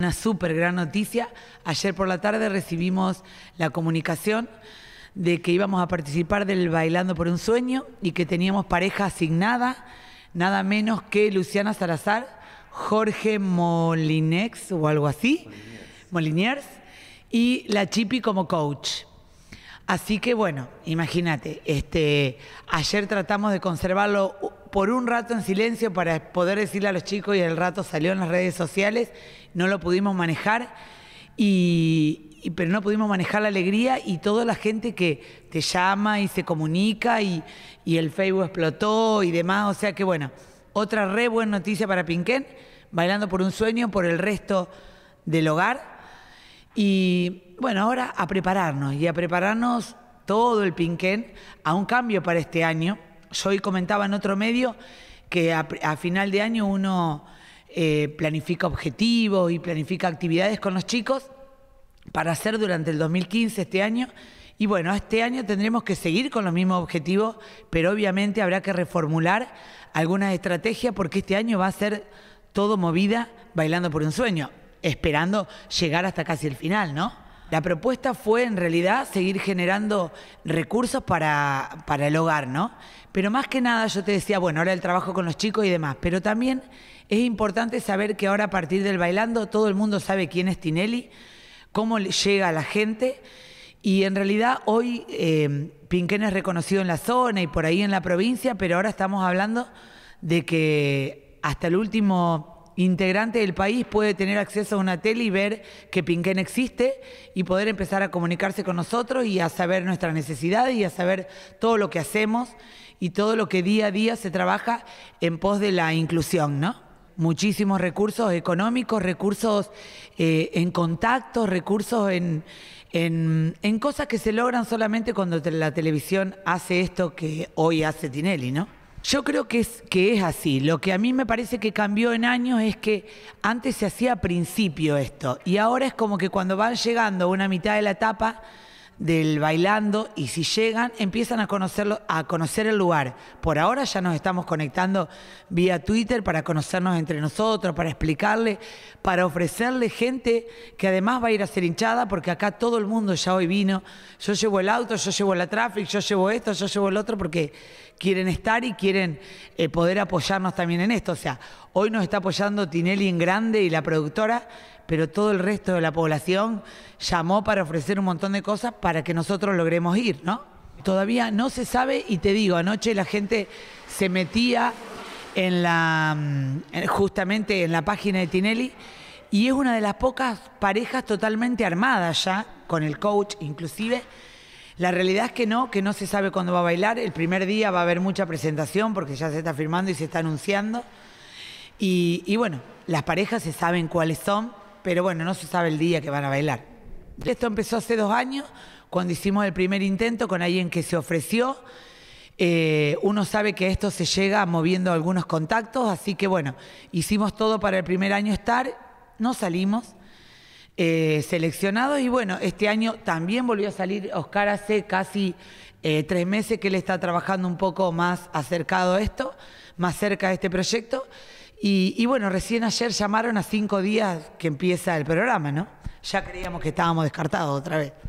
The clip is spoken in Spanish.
Una súper gran noticia. Ayer por la tarde recibimos la comunicación de que íbamos a participar del Bailando por un Sueño y que teníamos pareja asignada, nada menos que Luciana Salazar, Jorge Molinex o algo así, Moliniers, y la Chipi como coach. Así que bueno, imagínate, este, ayer tratamos de conservarlo por un rato en silencio para poder decirle a los chicos y el rato salió en las redes sociales, no lo pudimos manejar, y, pero no pudimos manejar la alegría y toda la gente que te llama y se comunica y, y el Facebook explotó y demás, o sea que bueno, otra re buena noticia para Pinquén, bailando por un sueño, por el resto del hogar. Y bueno, ahora a prepararnos y a prepararnos todo el Pinquén a un cambio para este año yo hoy comentaba en otro medio que a, final de año uno eh, planifica objetivos y planifica actividades con los chicos para hacer durante el 2015, este año. Y bueno, este año tendremos que seguir con los mismos objetivos, pero obviamente habrá que reformular algunas estrategias porque este año va a ser todo movida bailando por un sueño, esperando llegar hasta casi el final, ¿no? La propuesta fue en realidad seguir generando recursos para, para, el hogar, ¿no? Pero más que nada yo te decía, bueno, ahora el trabajo con los chicos y demás, pero también es importante saber que ahora a partir del bailando todo el mundo sabe quién es Tinelli, cómo llega a la gente y en realidad hoy eh, Pinquén es reconocido en la zona y por ahí en la provincia, pero ahora estamos hablando de que hasta el último integrante del país puede tener acceso a una tele y ver que Pinquén existe y poder empezar a comunicarse con nosotros y a saber nuestras necesidades y a saber todo lo que hacemos y todo lo que día a día se trabaja en pos de la inclusión, ¿no? Muchísimos recursos económicos, recursos eh, en contacto, recursos en, en, en cosas que se logran solamente cuando la televisión hace esto que hoy hace Tinelli, ¿no? Yo creo que es, que es así. Lo que a mí me parece que cambió en años es que antes se hacía a principio esto y ahora es como que cuando van llegando a una mitad de la etapa del bailando y si llegan empiezan a conocerlo a conocer el lugar. Por ahora ya nos estamos conectando vía Twitter para conocernos entre nosotros, para explicarle, para ofrecerle gente que además va a ir a ser hinchada porque acá todo el mundo ya hoy vino. Yo llevo el auto, yo llevo la traffic, yo llevo esto, yo llevo el otro porque quieren estar y quieren eh, poder apoyarnos también en esto. O sea, hoy nos está apoyando Tinelli en grande y la productora pero todo el resto de la población llamó para ofrecer un montón de cosas para que nosotros logremos ir, ¿no? Todavía no se sabe y te digo, anoche la gente se metía en la mm, justamente en la página de Tinelli y es una de las pocas parejas totalmente armadas ya con el coach inclusive. La realidad es que no, que no se sabe cuándo va a bailar. El primer día va a haber mucha presentación porque ya se está firmando y se está anunciando. Y, y bueno, las parejas se saben cuáles son pero bueno, no se sabe el día que van a bailar. Esto empezó hace dos años, cuando hicimos el primer intento con alguien que se ofreció. Eh, uno sabe que esto se llega moviendo algunos contactos, así que bueno, hicimos todo para el primer año estar, no salimos eh, seleccionados y bueno, este año también volvió a salir Oscar hace casi eh, tres meses que él está trabajando un poco más acercado a esto, más cerca de este proyecto. Y, bueno, recién ayer llamaron a cinco días que empieza el programa, ¿no? Ya creíamos que estábamos descartados otra vez.